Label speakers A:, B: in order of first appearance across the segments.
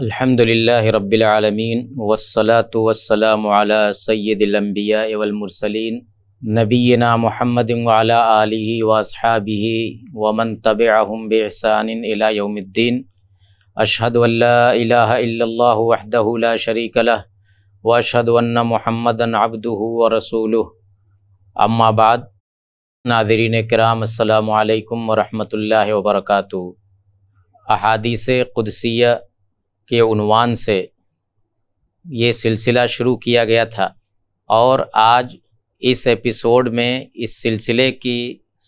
A: अल्हम्दुलिल्लाहि रब्बिल आलमीन वस्सलातु वस्सलामु अला सय्यिदिल अंबिया वल मुरसलीन नबीना मुहम्मद वाला आलिहि वसहाबिहि वमन तबिअहुम बिहसान इला यौमिद्दीन अशहदु अल्ला इलाहा इल्लल्लाहु वहदहु ला शरीक लह व अशहदु अन्ना मुहम्मदन अब्दुहु व रसूलुह अम्मा बाद नाजरीन कराम अस्सलाम वालेकुम व रहमतुल्लाहि व बरकातुहू अहादीस कुदसिया के उनवान से ये सिलसिला शुरू किया गया था और आज इस एपिसोड में इस सिलसिले की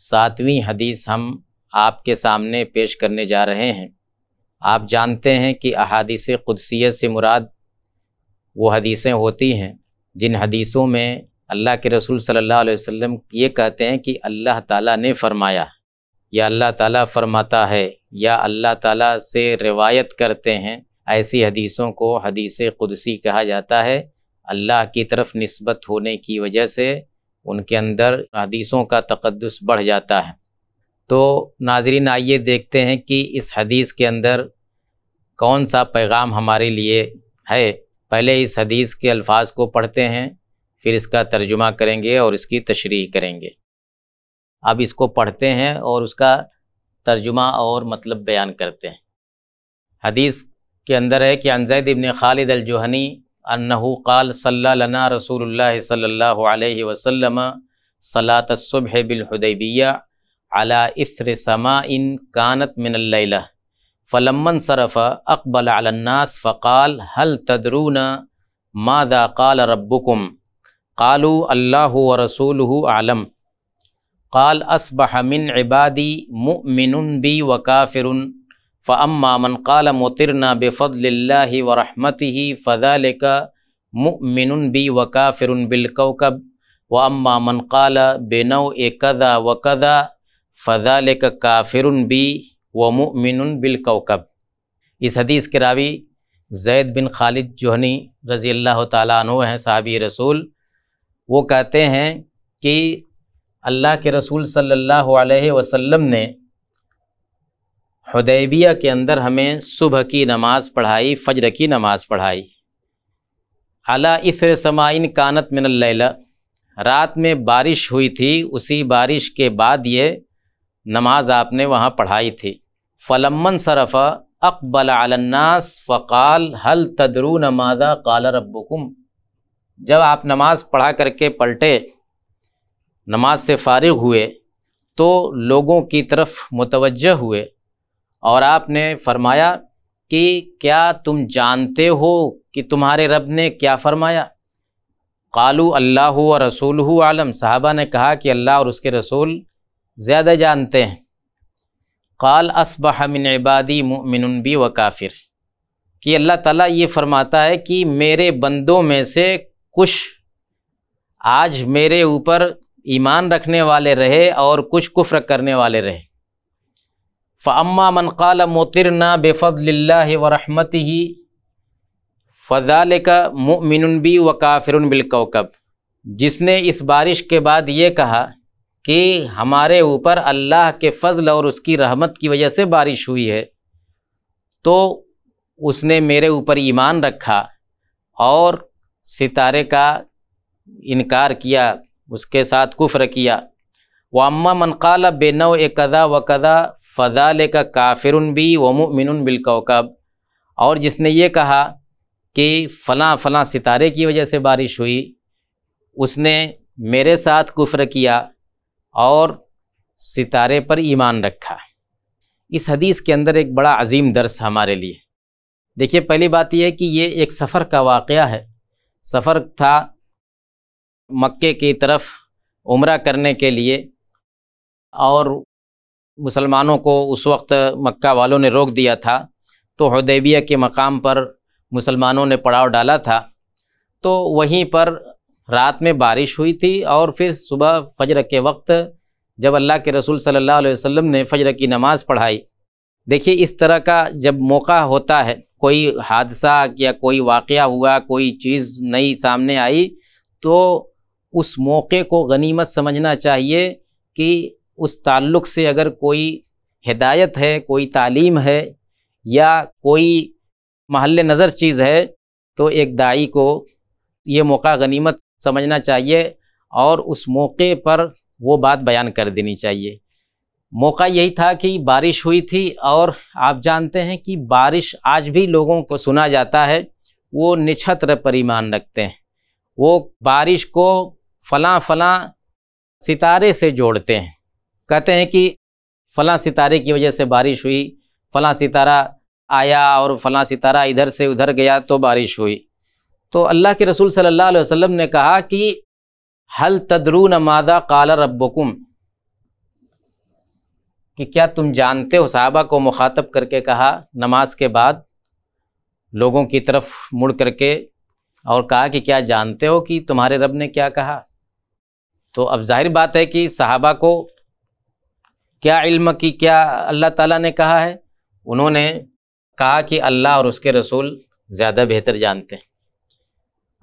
A: सातवीं हदीस हम आपके सामने पेश करने जा रहे हैं आप जानते हैं कि अहादीस क़ुदसिय से मुराद वो हदीसें होती हैं जिन हदीसों में अल्लाह के रसूल सल्लल्लाहु अलैहि वसल्लम ये कहते हैं कि अल्लाह ताला ने फरमाया या अल्लाह ताला फरमाता है या अल्लाह ताला से रिवायत करते हैं ऐसी हदीसों को हदीस कुदसी कहा जाता है अल्लाह की तरफ नस्बत होने की वजह से उनके अंदर हदीसों का तकदस बढ़ जाता है तो नाजरीन आइए देखते हैं कि इस हदीस के अंदर कौन सा पैगाम हमारे लिए है पहले इस हदीस के अल्फाज को पढ़ते हैं फिर इसका तर्जुमा करेंगे और इसकी तशरी करेंगे अब इसको पढ़ते हैं और उसका तर्जुमा और मतलब बयान करते हैं हदीस के अंदर है कि अनजैद इबन खालिद अलजहनी अनहू काल सल्ला रसूल सल्ला वसलम सलात सुबह बिलहदैबिया अला इसर समा इन कानत मिनल फ़लमन सरफ़ अकबल अलन्नास फ़काल हल तदरून मादा कल रब्बुकुम कालू अल्लाह व रसूल आलम काल असबहमिन इबादी मुमिन बी व काफ़िर फ़म्मामन काल मोतिरना बेफ़ल व रहमत ही फ़ाल का मुमिन बी वका फिर बिलकब व अम्मामन काल बेनौ ए कदा वक़ा कदा फ़ाल का काफिर बी व मुमिन बिलकब इस हदीस के रावी जैद बिन खालिद जोहनी रज़ी अल्लाह तु हैं साहबी रसूल वो कहते हैं कि अल्लाह के रसूल सल्लल्लाहु अलैहि ने हदैबिया के अंदर हमें सुबह की नमाज़ पढ़ाई फ़जर की नमाज़ पढ़ाई अला इसर समाइन कानत मिनल्ला रात में बारिश हुई थी उसी बारिश के बाद ये नमाज आपने वहाँ पढ़ाई थी फ़लमन सरफ़ा अकबल अलन्नास फ़काल हल तदरू नमाजा काल रबुकुम जब आप नमाज़ पढ़ा करके पलटे नमाज से फारिग हुए तो लोगों की तरफ मुतवजह हुए और आपने फरमाया कि क्या तुम जानते हो कि तुम्हारे रब ने क्या फरमाया कालू अल्लाह और रसूल आलम साहबा ने कहा कि अल्लाह और उसके रसूल ज़्यादा जानते हैं काल असबह मिन इबादी मिन भी व काफिर कि अल्लाह ताला ये फरमाता है कि मेरे बंदों में से कुछ आज मेरे ऊपर ईमान रखने वाले रहे और कुछ कुफ्र करने वाले रहे फ़ामा मन काल मोतिरना बेफ़ल वरहमत ही फ़जाल का मिन भी व काफिर बिलकब जिसने इस बारिश के बाद ये कहा कि हमारे ऊपर अल्लाह के फ़ल और उसकी रहमत की वजह से बारिश हुई है तो उसने मेरे ऊपर ईमान रखा और सितारे का इनकार किया उसके साथ कुफ्र किया वामा मनकाल बेनव कदा व कदा फ़जाल का काफिर भी वमिन बिलकौकब और जिसने ये कहा कि फ़लाँ फ़लाँ सितारे की वजह से बारिश हुई उसने मेरे साथ कुफ्र किया और सितारे पर ईमान रखा इस हदीस के अंदर एक बड़ा अजीम दर्स हमारे लिए देखिए पहली बात यह है कि ये एक सफ़र का वाक़ है सफ़र था मक्के की तरफ उम्र करने के लिए और मुसलमानों को उस वक्त मक्का वालों ने रोक दिया था तो हदेबिया के मकाम पर मुसलमानों ने पड़ाव डाला था तो वहीं पर रात में बारिश हुई थी और फिर सुबह फजर के वक्त जब अल्लाह के रसूल सल्लल्लाहु अलैहि वसल्लम ने फजर की नमाज़ पढ़ाई देखिए इस तरह का जब मौका होता है कोई हादसा या कोई वाक़ हुआ कोई चीज़ नई सामने आई तो उस मौके को गनीमत समझना चाहिए कि उस ताल्लुक़ से अगर कोई हिदायत है कोई तालीम है या कोई महल नज़र चीज़ है तो एक दाई को ये मौका गनीमत समझना चाहिए और उस मौके पर वो बात बयान कर देनी चाहिए मौका यही था कि बारिश हुई थी और आप जानते हैं कि बारिश आज भी लोगों को सुना जाता है वो निछत्र परिमान रखते हैं वो बारिश को फ़लाँ फ़लाँ सितारे से जोड़ते हैं कहते हैं कि फ़लाँ सितारे की वजह से बारिश हुई फ़लाँ सितारा आया और फ़लाँ सितारा इधर से उधर गया तो बारिश हुई तो अल्लाह के रसूल सल्लल्लाहु अलैहि वसल्लम ने कहा कि हल तद्रून मादा काला रब्बकुम कि क्या तुम जानते हो साहबा को मुखातब करके कहा नमाज के बाद लोगों की तरफ मुड़ करके और कहा कि क्या जानते हो कि तुम्हारे रब ने क्या कहा तो अब जाहिर बात है कि साहबा को क्या इल्म की क्या अल्लाह ताला ने कहा है उन्होंने कहा कि अल्लाह और उसके रसूल ज़्यादा बेहतर जानते हैं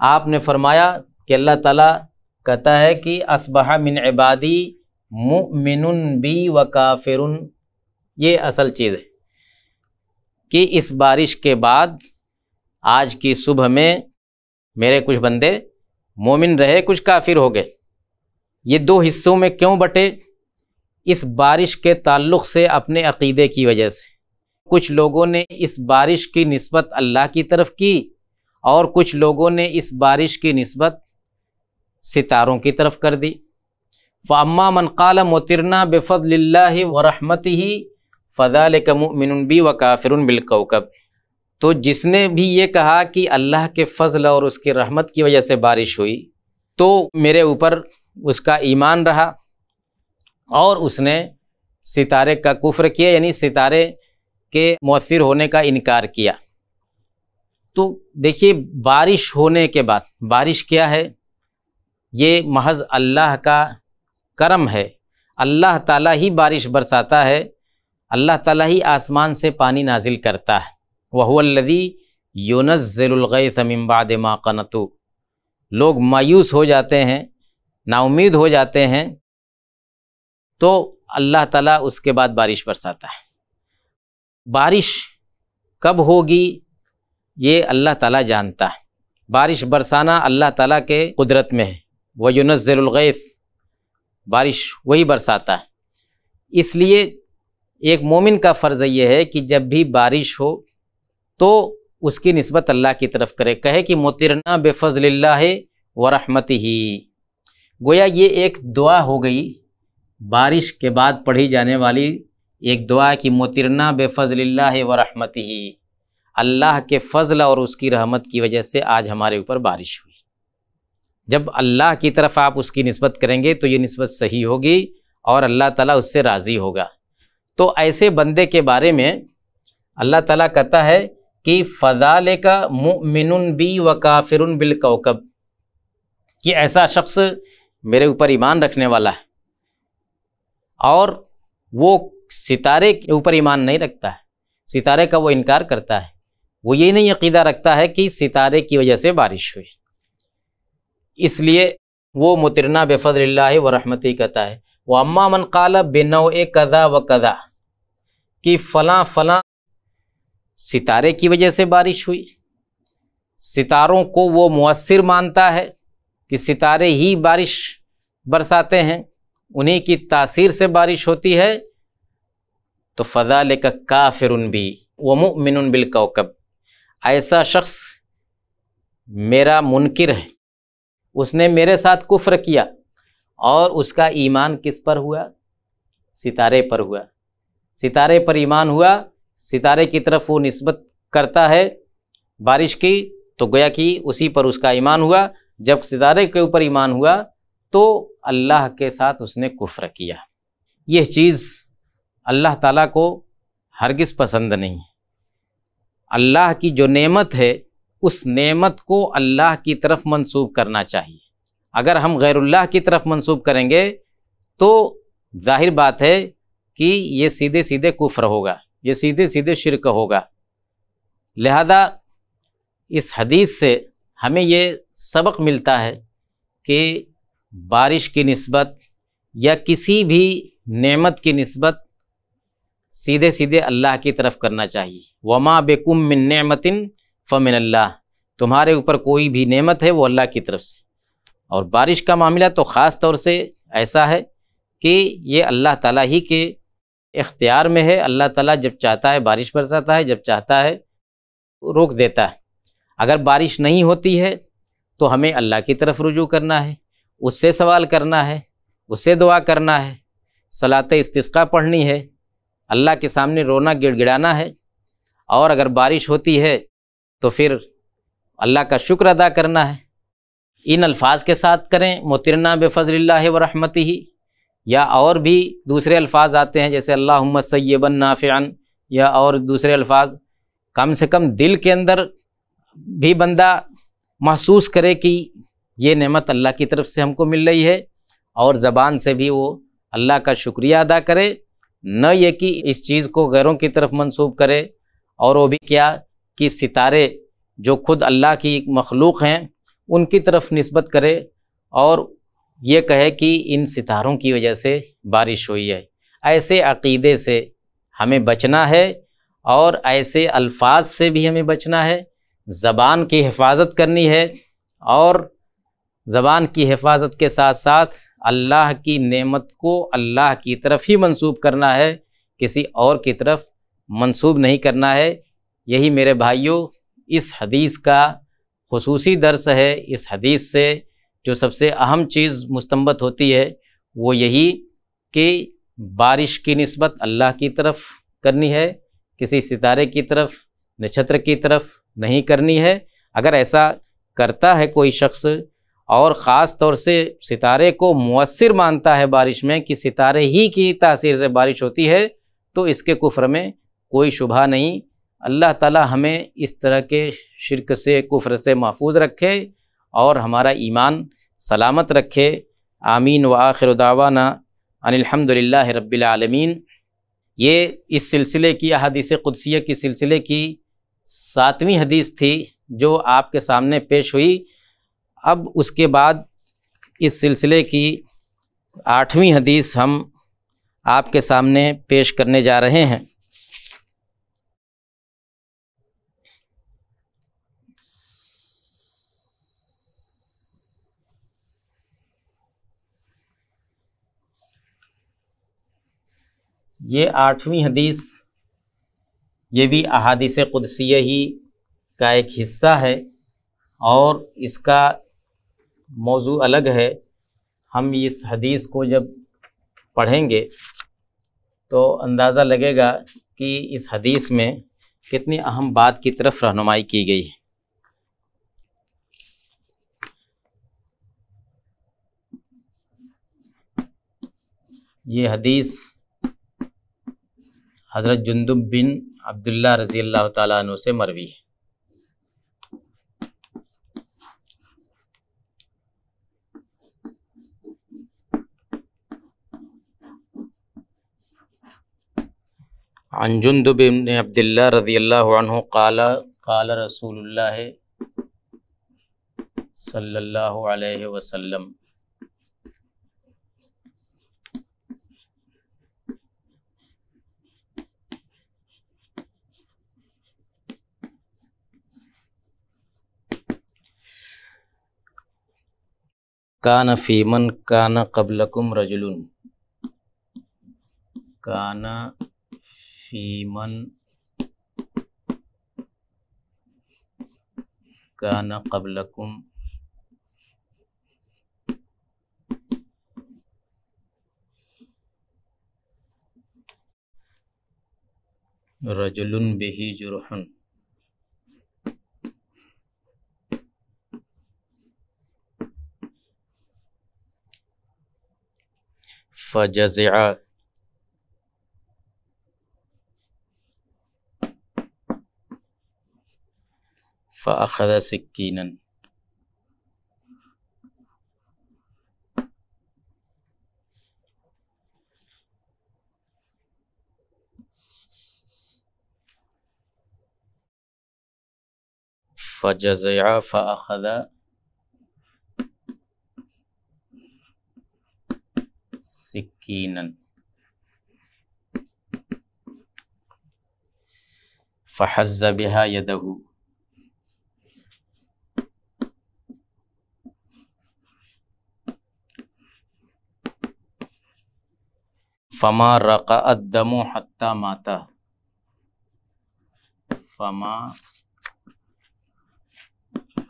A: आपने फरमाया कि अल्लाह ताला कहता है कि असबहा मिन इबादी मुमिन बी व काफिर ये असल चीज़ है कि इस बारिश के बाद आज की सुबह में मेरे कुछ बंदे मोमिन रहे कुछ काफिर हो गए ये दो हिस्सों में क्यों बटे इस बारिश के ताल्लुक़ से अपने अकीदे की वजह से कुछ लोगों ने इस बारिश की नस्बत अल्लाह की तरफ की और कुछ लोगों ने इस बारिश की नस्बत सितारों की तरफ कर दी फ़ामा मनकाल मोतरना बेफ़ल व रहमत ही फ़जाल कमिनबी व काफिर बिलकब तो जिसने भी ये कहा कि अल्लाह के फ़ज़ल और उसकी रहमत की वजह से बारिश हुई तो मेरे ऊपर उसका ईमान रहा और उसने सितारे का कुफ्र किया यानी सितारे के मौसर होने का इनकार किया तो देखिए बारिश होने के बाद बारिश क्या है ये महज अल्लाह का करम है अल्लाह ताला ही बारिश बरसाता है अल्लाह ताला ही आसमान से पानी नाजिल करता है ज़िलगै यूनज़लगैसमिबाद माकनतु लोग मायूस हो जाते हैं नाउमीद हो जाते हैं तो अल्लाह ताला उसके बाद बारिश बरसाता है बारिश कब होगी ये अल्लाह ताला जानता है बारिश बरसाना अल्लाह ताला के कुदरत में है वयुनज़लगैस बारिश वही बरसाता है इसलिए एक मोमिन का फ़र्ज़ ये है कि जब भी बारिश हो तो उसकी नस्बत अल्लाह की तरफ करे कहे कि मोतरना बेफजल्ला व रहमत ही गोया ये एक दुआ हो गई बारिश के बाद पढ़ी जाने वाली एक दुआ मोतरना मुतिरना बेफजल्ला व रहमती ही अल्लाह के फ़ज़ल और उसकी रहमत की वजह से आज हमारे ऊपर बारिश हुई जब अल्लाह की तरफ आप उसकी नस्बत करेंगे तो ये नस्बत सही होगी और अल्लाह ताला उससे राज़ी होगा तो ऐसे बंदे के बारे में अल्लाह ताला कहता है कि फ़जाल का मिन बी व काफिर बिल कौकब कि ऐसा शख्स मेरे ऊपर ईमान रखने वाला है और वो सितारे के ऊपर ईमान नहीं रखता है सितारे का वो इनकार करता है वो ये नहीं अकीदा रखता है कि सितारे की वजह से बारिश हुई इसलिए वो मुतरना बेफजल व रहमती कहता है वो अम्मा मन काला बेनो ए कदा व कदा कि फ़लाँ फ़लाँ सितारे की वजह से बारिश हुई सितारों को वो मुअसर मानता है कि सितारे ही बारिश बरसाते हैं उन्हीं की तासीर से बारिश होती है तो फ़जा का काफिर भी व मिन कौकब ऐसा शख्स मेरा मुनकर है उसने मेरे साथ कुफ्र किया और उसका ईमान किस पर हुआ सितारे पर हुआ सितारे पर ईमान हुआ सितारे की तरफ वो नस्बत करता है बारिश की तो गोया कि उसी पर उसका ईमान हुआ जब सितारे के ऊपर ईमान हुआ तो अल्लाह के साथ उसने कुफ्र किया यह चीज़ अल्लाह ताला को हरगिज़ पसंद नहीं अल्लाह की जो नेमत है उस नेमत को अल्लाह की तरफ मंसूब करना चाहिए अगर हम गैरुल्लाह की तरफ मंसूब करेंगे तो जाहिर बात है कि ये सीधे सीधे कुफ्र होगा ये सीधे सीधे शिरक होगा लिहाजा इस हदीस से हमें ये सबक मिलता है कि बारिश की नस्बत या किसी भी नेमत की नस्बत सीधे सीधे अल्लाह की तरफ करना चाहिए वमा बेकुम मिन नेमतिन फ़मिन अल्लाह तुम्हारे ऊपर कोई भी नेमत है वो अल्लाह की तरफ से और बारिश का मामला तो ख़ास तौर से ऐसा है कि ये अल्लाह ताला ही के इख्तियार में है अल्लाह ताला जब चाहता है बारिश बरसाता है जब चाहता है रोक देता है अगर बारिश नहीं होती है तो हमें अल्लाह की तरफ रुजू करना है उससे सवाल करना है उससे दुआ करना है सलात इस्तिस्का पढ़नी है अल्लाह के सामने रोना गिड़गिड़ाना है और अगर बारिश होती है तो फिर अल्लाह का शुक्र अदा करना है इन अल्फाज के साथ करें मोतरना बेफ़ज़ल व ही या और भी दूसरे अल्फाज आते हैं जैसे अल्लाह सैबन नाफ़ान या और दूसरे अल्फाज कम से कम दिल के अंदर भी बंदा महसूस करे कि ये नेमत अल्लाह की तरफ से हमको मिल रही है और ज़बान से भी वो अल्लाह का शुक्रिया अदा करे न ये कि इस चीज़ को गैरों की तरफ मंसूब करे और वो भी क्या कि सितारे जो खुद अल्लाह की मखलूक हैं उनकी तरफ नस्बत करे और ये कहे कि इन सितारों की वजह से बारिश हुई है ऐसे अकीदे से हमें बचना है और ऐसे अल्फाज से भी हमें बचना है ज़बान की हिफाजत करनी है और ज़बान की हिफाजत के साथ साथ अल्लाह की नेमत को अल्लाह की तरफ ही मंसूब करना है किसी और की तरफ मंसूब नहीं करना है यही मेरे भाइयों इस हदीस का खसूसी दर्स है इस हदीस से जो सबसे अहम चीज़ मुस्तमत होती है वो यही कि बारिश की नस्बत अल्लाह की तरफ करनी है किसी सितारे की तरफ नक्षत्र की तरफ नहीं करनी है अगर ऐसा करता है कोई शख्स और ख़ास तौर से सितारे को मؤثर मानता है बारिश में कि सितारे ही की तासीर से बारिश होती है तो इसके कुफ्र में कोई शुभा नहीं अल्लाह ताला हमें इस तरह के शिरक से कुफ्र से महफूज रखे और हमारा ईमान सलामत रखे आमीन व आखिर दावाना अनिलहमदल रबालमीन ये इस सिलसिले की अदीस क़ुदसिया की सिलसिले की सातवीं हदीस थी जो आपके सामने पेश हुई अब उसके बाद इस सिलसिले की आठवीं हदीस हम आपके सामने पेश करने जा रहे हैं ये आठवीं हदीस ये भी अहादीस क़ुदसिया ही का एक हिस्सा है और इसका मौजू अलग है हम इस हदीस को जब पढ़ेंगे तो अंदाज़ा लगेगा कि इस हदीस में कितनी अहम बात की तरफ रहनुमाई की गई है ये हदीस हज़रत जुंदुब बिन अब्दुल्ला रज़ी अल्लाह तु से मरवी है عن جندب بن عبد الله رضي الله عنه قال
B: قال رسول الله صلى الله عليه وسلم
A: كان في من كان قبلكم رجل كان
B: في من كان قبلكم رجل به جرح فجزع فأخذ سكينا فجزع فأخذ سكينا فحز بها يده فما رقى الدم حتى مات فما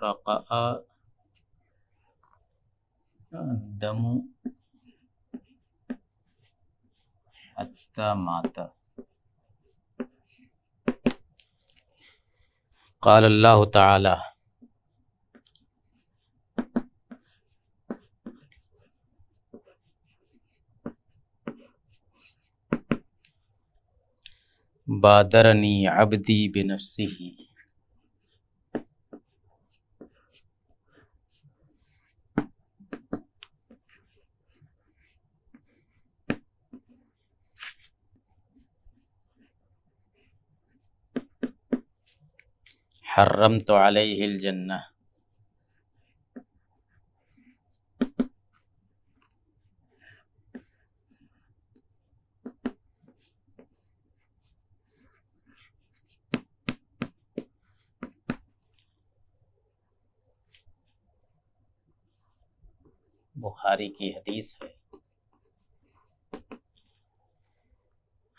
B: رقى الدم حتى مات قال الله تعالى بادرني عبدي بنفسه حرمت عليه الجنه बुखारी की हदीस है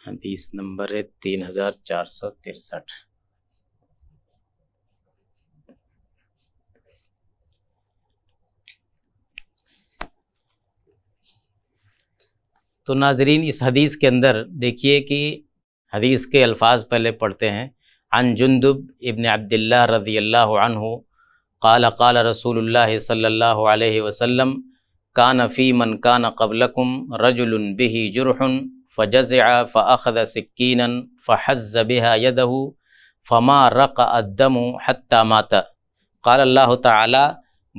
B: हदीस नंबर है तीन हजार चार सौ तिरसठ
A: तो नाजरीन इस हदीस के अंदर देखिए कि हदीस के अल्फाज पहले पढ़ते हैं अन जुंदुब इबन अब्दुल्ला रजी अल्लाह काल काल रसूल सल्लल्लाहु अलैहि वसल्लम कान फ़ी मन कान कबलकुम रजुलन बिही जुरहन फ़ज़ फ़द सिक्कीन फ़हज़ बिहा यदहू फ़मा रक़ अदम हत्ता मात काल्ला ताली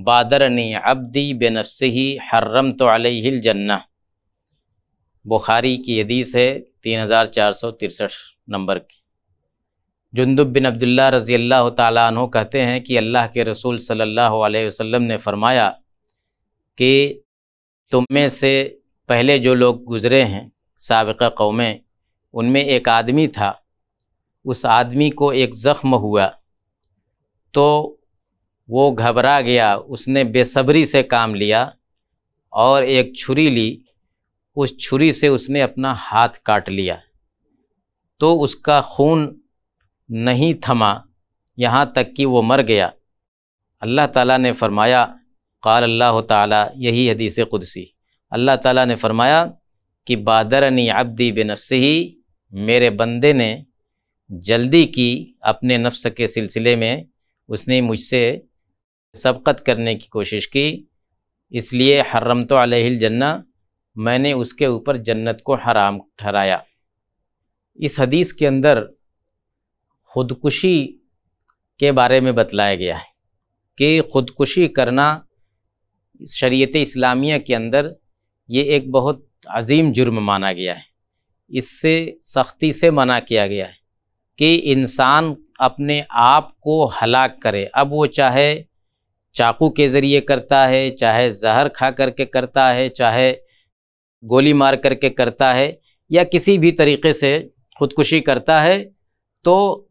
A: बादरनी अब्दी बेनफसी हर्रम तो अलजन्ना बुखारी की हदीस है तीन हज़ार चार सौ तिरसठ नंबर की जुंदुब बिन अब्दुल्ला रज़ी अल्लाह तु कहते हैं कि अल्लाह के रसूल सल्लल्लाहु अलैहि वसल्लम ने फ़रमाया कि तुम में से पहले जो लोग गुज़रे हैं सबका कौमें उनमें एक आदमी था उस आदमी को एक ज़ख्म हुआ तो वो घबरा गया उसने बेसब्री से काम लिया और एक छुरी ली उस छुरी से उसने अपना हाथ काट लिया तो उसका खून नहीं थमा यहाँ तक कि वो मर गया अल्लाह ताला ने फरमाया क़ाल अल्लाह ताली यही हदीस कुदसी अल्लाह ताला ने फरमाया कि बादरनी अब्दी बेनफ्स ही मेरे बंदे ने जल्दी की अपने नफ्स के सिलसिले में उसने मुझसे सबकत करने की कोशिश की इसलिए हर्रम तो जन्ना मैंने उसके ऊपर जन्नत को हराम ठहराया इस हदीस के अंदर ख़ुदकुशी के बारे में बतलाया गया है कि ख़ुदकुशी करना शरीयत इस्लामिया के अंदर ये एक बहुत अजीम जुर्म माना गया है इससे सख्ती से मना किया गया है कि इंसान अपने आप को हलाक करे अब वो चाहे चाकू के ज़रिए करता है चाहे जहर खा करके करता है चाहे गोली मार करके करता है या किसी भी तरीके से ख़ुदकुशी करता है तो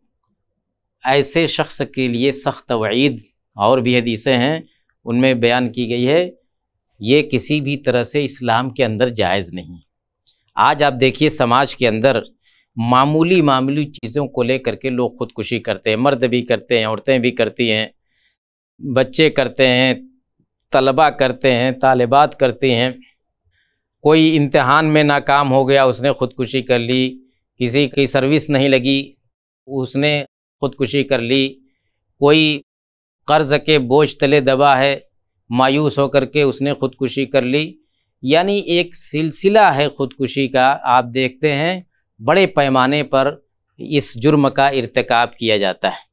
A: ऐसे शख्स के लिए सख्त वईद और भी हदीसें हैं उनमें बयान की गई है ये किसी भी तरह से इस्लाम के अंदर जायज़ नहीं आज आप देखिए समाज के अंदर मामूली मामूली चीज़ों को लेकर के लोग ख़ुदकुशी करते हैं मर्द भी करते हैं औरतें भी करती हैं बच्चे करते हैं तलबा करते हैं तालिबात करती हैं कोई इम्तहान में नाकाम हो गया उसने ख़ुदकुशी कर ली किसी की सर्विस नहीं लगी उसने ख़ुदकुशी कर ली कोई कर्ज़ के बोझ तले दबा है मायूस होकर के उसने ख़ुदकुशी कर ली यानी एक सिलसिला है ख़ुदकुशी का आप देखते हैं बड़े पैमाने पर इस जुर्म का इरतकब किया जाता है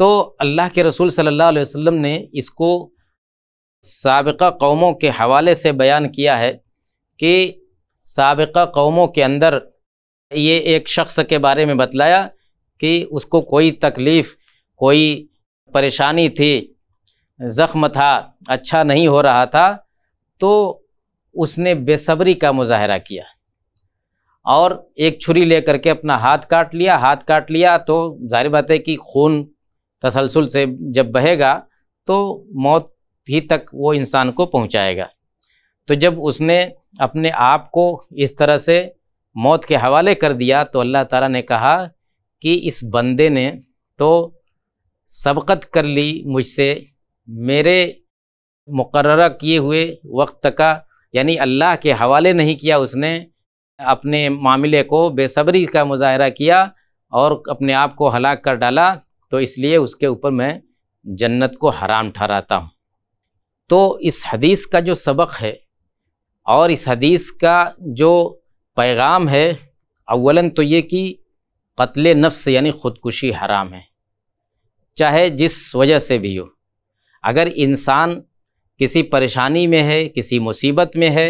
A: तो अल्लाह के रसूल सल्लल्लाहु अलैहि वसल्लम ने इसको सबका कौमों के हवाले से बयान किया है कि सबका कौमों के अंदर ये एक शख्स के बारे में बतलाया कि उसको कोई तकलीफ़ कोई परेशानी थी ज़ख्म था अच्छा नहीं हो रहा था तो उसने बेसब्री का मुजाहरा किया और एक छुरी लेकर के अपना हाथ काट लिया हाथ काट लिया तो जाहिर बात है कि खून तसलसल से जब बहेगा तो मौत ही तक वो इंसान को पहुंचाएगा तो जब उसने अपने आप को इस तरह से मौत के हवाले कर दिया तो अल्लाह ताला ने कहा कि इस बंदे ने तो सबकत कर ली मुझसे मेरे मुकर किए हुए वक्त का यानी अल्लाह के हवाले नहीं किया उसने अपने मामले को बेसब्री का मुजाहरा किया और अपने आप को हलाक कर डाला तो इसलिए उसके ऊपर मैं जन्नत को हराम ठहराता हूँ तो इस हदीस का जो सबक है और इस हदीस का जो पैगाम है अवला तो ये कि कत्ल नफ्स यानी ख़ुदकुशी हराम है चाहे जिस वजह से भी हो अगर इंसान किसी परेशानी में है किसी मुसीबत में है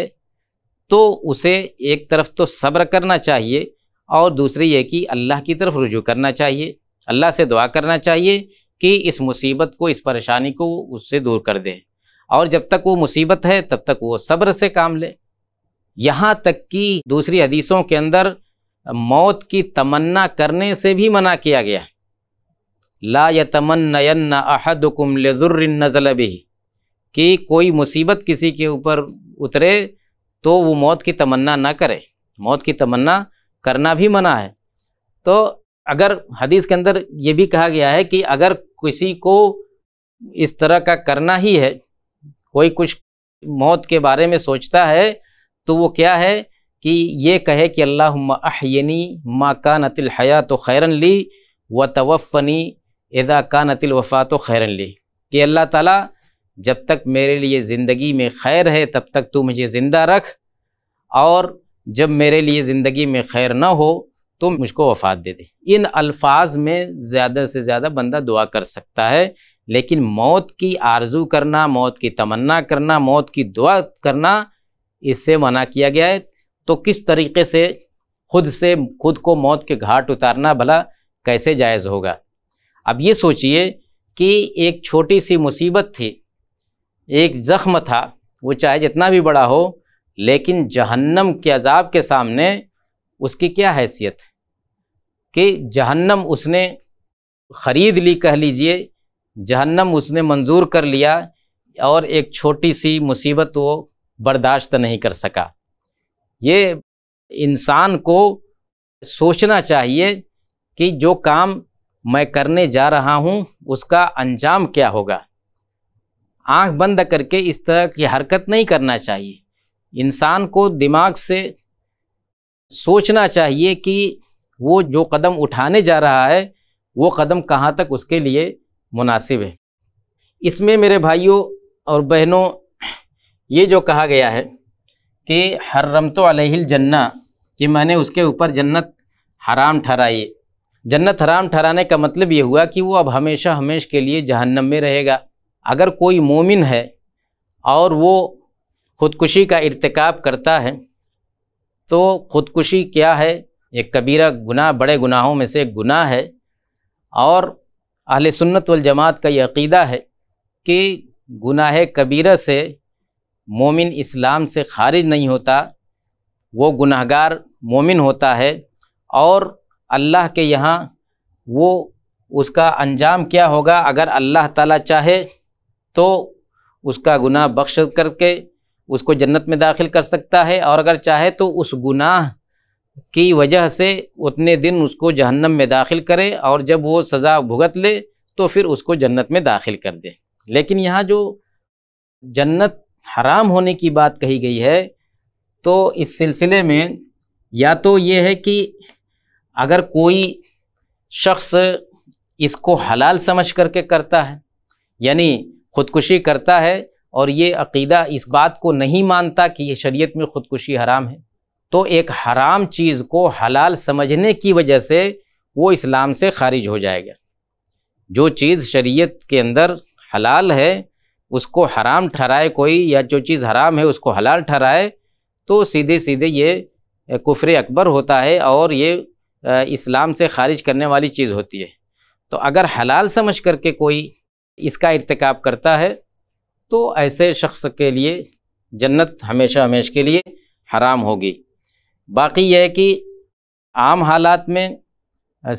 A: तो उसे एक तरफ तो सब्र करना चाहिए और दूसरी ये कि अल्लाह की तरफ रुजू करना चाहिए अल्लाह से दुआ करना चाहिए कि इस मुसीबत को इस परेशानी को उससे दूर कर दे और जब तक वो मुसीबत है तब तक वो सब्र से काम ले यहाँ तक कि दूसरी हदीसों के अंदर मौत की तमन्ना करने से भी मना किया गया है ला यतमन्नयन अहदकुम नज़ल भी कि कोई मुसीबत किसी के ऊपर उतरे तो वो मौत की तमन्ना ना करे मौत की तमन्ना करना भी मना है तो अगर हदीस के अंदर ये भी कहा गया है कि अगर किसी को इस तरह का करना ही है कोई कुछ मौत के बारे में सोचता है तो वो क्या है कि ये कहे कि अल्लाह अहनी माँ का नतिल हया तो खैरन ली व तवफ़नी एदा कान अतिल वफ़ा तो खैरन ली कि अल्लाह ताला जब तक मेरे लिए ज़िंदगी में खैर है तब तक तू मुझे ज़िंदा रख और जब मेरे लिए ज़िंदगी में खैर ना हो तो मुझको वफ़ात दे दे इन अल्फाज में ज़्यादा से ज़्यादा बंदा दुआ कर सकता है लेकिन मौत की आरजू करना मौत की तमन्ना करना मौत की दुआ करना इससे मना किया गया है तो किस तरीके से खुद से खुद को मौत के घाट उतारना भला कैसे जायज़ होगा अब ये सोचिए कि एक छोटी सी मुसीबत थी एक ज़ख्म था वो चाहे जितना भी बड़ा हो लेकिन जहन्नम के अजाब के सामने उसकी क्या हैसियत कि जहन्नम उसने ख़रीद ली कह लीजिए जहन्नम उसने मंजूर कर लिया और एक छोटी सी मुसीबत वो बर्दाश्त नहीं कर सका ये इंसान को सोचना चाहिए कि जो काम मैं करने जा रहा हूँ उसका अंजाम क्या होगा आंख बंद करके इस तरह की हरकत नहीं करना चाहिए इंसान को दिमाग से सोचना चाहिए कि वो जो कदम उठाने जा रहा है वो कदम कहाँ तक उसके लिए मुनासिब है इसमें मेरे भाइयों और बहनों ये जो कहा गया है कि हर तो अलहिल जन्ना कि मैंने उसके ऊपर जन्नत हराम ठहराई जन्नत हराम ठहराने का मतलब ये हुआ कि वो अब हमेशा हमेश के लिए जहन्नम में रहेगा अगर कोई मोमिन है और वो ख़ुदकुशी का इरतकब करता है तो ख़ुदकुशी क्या है एक कबीरा गुनाह बड़े गुनाहों में से गुनाह है और अहल सुन्नत वल जमात का ये अकीदा है कि गुनाह कबीरा से मोमिन इस्लाम से खारिज नहीं होता वो गुनाहगार मोमिन होता है और अल्लाह के यहाँ वो उसका अंजाम क्या होगा अगर अल्लाह ताला चाहे तो उसका गुनाह बख्श करके उसको जन्नत में दाखिल कर सकता है और अगर चाहे तो उस गुनाह की वजह से उतने दिन उसको जहन्नम में दाखिल करे और जब वो सज़ा भुगत ले तो फिर उसको जन्नत में दाखिल कर दे लेकिन यहाँ जो जन्नत हराम होने की बात कही गई है तो इस सिलसिले में या तो ये है कि अगर कोई शख्स इसको हलाल समझ करके करता है यानी ख़ुदकुशी करता है और ये अकीदा इस बात को नहीं मानता कि ये शरीयत में ख़ुदकुशी हराम है तो एक हराम चीज़ को हलाल समझने की वजह से वो इस्लाम से खारिज हो जाएगा जो चीज़ शरीयत के अंदर हलाल है उसको हराम ठहराए कोई या जो चीज़ हराम है उसको हलाल ठहराए तो सीधे सीधे ये कुफ़्र अकबर होता है और ये इस्लाम से ख़ारिज करने वाली चीज़ होती है तो अगर हलाल समझ करके कोई इसका इरतकब करता है तो ऐसे शख्स के लिए जन्नत हमेशा हमेशा के लिए हराम होगी बाकी यह है कि आम हालात में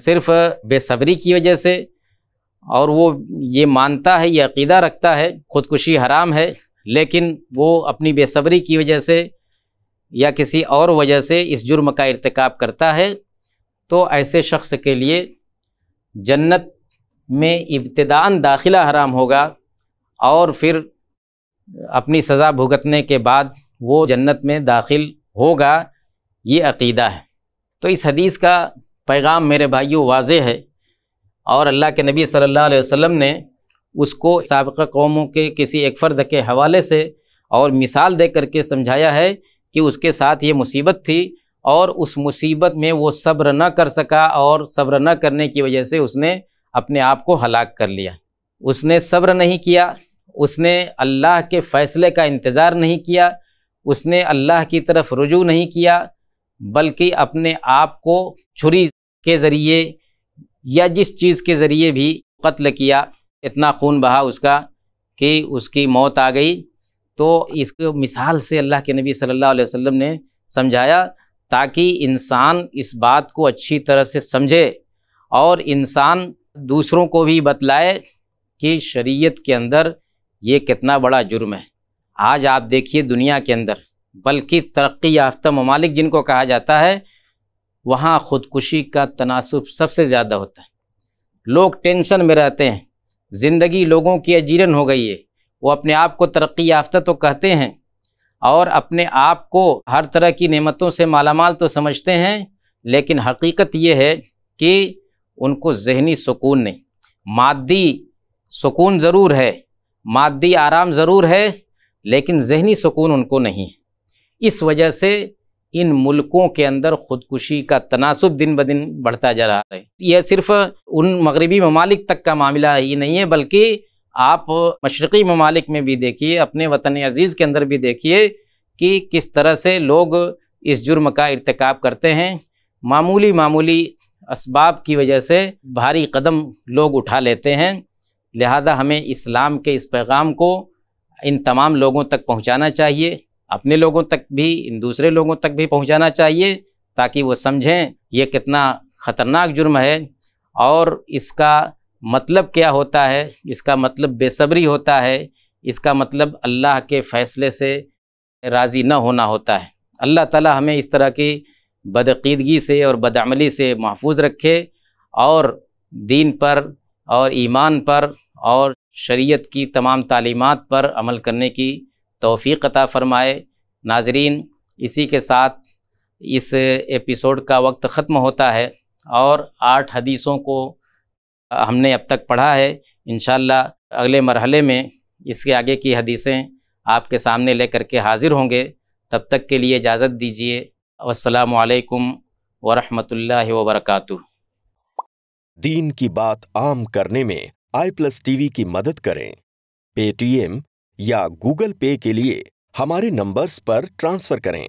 A: सिर्फ बेसब्री की वजह से और वो ये मानता है ये अकीदा रखता है ख़ुदकुशी हराम है लेकिन वो अपनी बेसब्री की वजह से या किसी और वजह से इस जुर्म का इरतकब करता है तो ऐसे शख्स के लिए जन्नत में इब्तदान दाखिला हराम होगा और फिर अपनी सज़ा भुगतने के बाद वो जन्नत में दाखिल होगा ये अकीदा है तो इस हदीस का पैगाम मेरे भाइयों वाज है और अल्लाह के नबी सल्लल्लाहु अलैहि वसल्लम ने उसको सबका कौमों के किसी एक फ़र्द के हवाले से और मिसाल दे करके समझाया है कि उसके साथ ये मुसीबत थी और उस मुसीबत में वो सब्र न कर सका और सब्र न करने की वजह से उसने अपने आप को हलाक कर लिया उसने सब्र नहीं किया उसने अल्लाह के फ़ैसले का इंतज़ार नहीं किया उसने अल्लाह की तरफ रुजू नहीं किया बल्कि अपने आप को छुरी के ज़रिए या जिस चीज़ के ज़रिए भी कत्ल किया इतना खून बहा उसका कि उसकी मौत आ गई तो इसको मिसाल से अल्लाह के नबी सल्लल्लाहु अलैहि वसल्लम ने समझाया ताकि इंसान इस बात को अच्छी तरह से समझे और इंसान दूसरों को भी बतलाए कि शरीयत के अंदर ये कितना बड़ा जुर्म है आज आप देखिए दुनिया के अंदर बल्कि तरक्की याफ्ता ममालिक जिनको कहा जाता है वहाँ ख़ुदकुशी का तनासब सबसे ज़्यादा होता है लोग टेंशन में रहते हैं ज़िंदगी लोगों की अजीरन हो गई है वो अपने आप को तरक्की याफ्ता तो कहते हैं और अपने आप को हर तरह की नेमतों से मालामाल तो समझते हैं लेकिन हकीकत ये है कि उनको जहनी सुकून नहीं मादी सुकून ज़रूर है मादी आराम ज़रूर है लेकिन जहनी सुकून उनको नहीं है इस वजह से इन मुल्कों के अंदर ख़ुदकुशी का तनासब दिन ब दिन बढ़ता जा रहा है यह सिर्फ़ उन मगरबी ममालिक तक का मामला ही नहीं है बल्कि आप मशरक़ी ममालिक में भी देखिए अपने वतन अजीज़ के अंदर भी देखिए कि किस तरह से लोग इस जुर्म का इरतकब करते हैं मामूली मामूली इसबाब की वजह से भारी कदम लोग उठा लेते हैं लिहाजा हमें इस्लाम के इस पैगाम को इन तमाम लोगों तक पहुँचाना चाहिए अपने लोगों तक भी इन दूसरे लोगों तक भी पहुँचाना चाहिए ताकि वो समझें ये कितना ख़तरनाक जुर्म है और इसका मतलब क्या होता है इसका मतलब बेसब्री होता है इसका मतलब अल्लाह के फ़ैसले से राज़ी न होना होता है अल्लाह ताला हमें इस तरह की बदकीदगी से और बदअमली से महफूज रखे और दीन पर और ईमान पर और शरीयत की तमाम तालीमात पर अमल करने की तोफ़ी अता फ़रमाए नाजरीन इसी के साथ इस एपिसोड का वक्त ख़त्म होता है और आठ हदीसों को हमने अब तक पढ़ा है इन अगले मरहले में इसके आगे की हदीसें आपके सामने ले करके हाज़िर होंगे तब तक के लिए इजाज़त दीजिए असलकम वरहमतुल्ला वरक दीन की बात आम करने में आई प्लस टीवी की मदद करें पेटीएम या गूगल पे के लिए हमारे नंबर्स पर ट्रांसफ़र करें